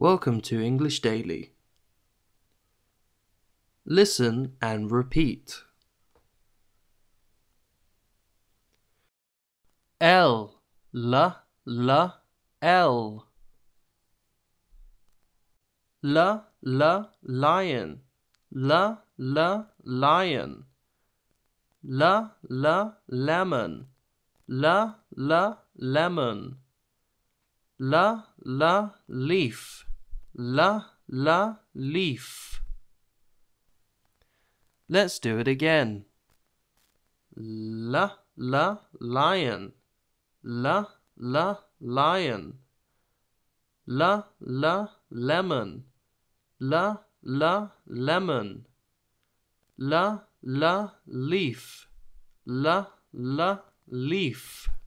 Welcome to English Daily. Listen and repeat. L, la, la, L. La, la, lion. La, la, lion. La, la, lemon. La, la, lemon. La, la, leaf la la leaf. Let's do it again. La la lion. La la lion. La la lemon. La la lemon. La la leaf. La la leaf.